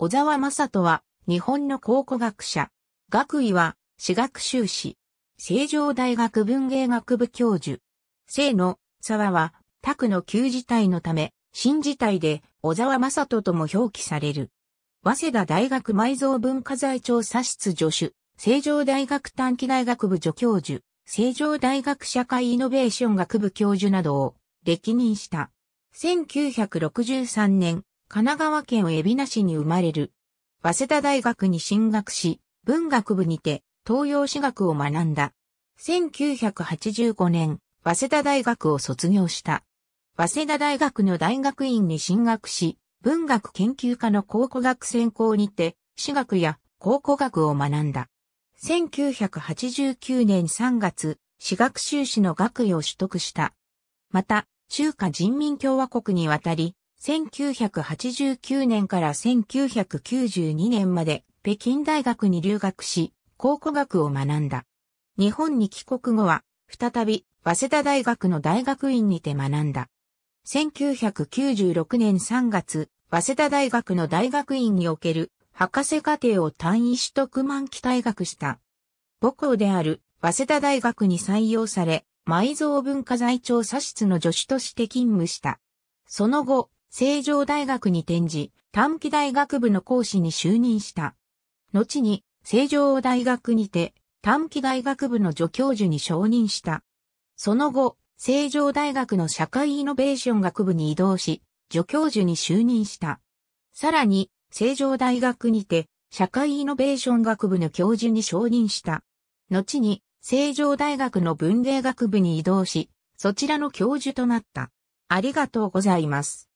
小沢正人は、日本の考古学者。学位は、私学修士。成城大学文芸学部教授。生の沢は、宅の旧字体のため、新字体で小沢正人とも表記される。早稲田大学埋蔵文化財調査室助手、成城大学短期大学部助教授、成城大学社会イノベーション学部教授などを歴任した。1963年、神奈川県海老名市に生まれる。早稲田大学に進学し、文学部にて東洋史学を学んだ。1985年、早稲田大学を卒業した。早稲田大学の大学院に進学し、文学研究科の考古学専攻にて、史学や考古学を学んだ。1989年3月、史学修士の学位を取得した。また、中華人民共和国に渡り、1989年から1992年まで北京大学に留学し、考古学を学んだ。日本に帰国後は、再び、早稲田大学の大学院にて学んだ。1996年3月、早稲田大学の大学院における博士課程を単位取得満期退学した。母校である早稲田大学に採用され、埋蔵文化財調査室の助手として勤務した。その後、成城大学に転じ、短期大学部の講師に就任した。後に、成城大学にて、短期大学部の助教授に承認した。その後、成城大学の社会イノベーション学部に移動し、助教授に就任した。さらに、成城大学にて、社会イノベーション学部の教授に承認した。後に、成城大学の文芸学部に移動し、そちらの教授となった。ありがとうございます。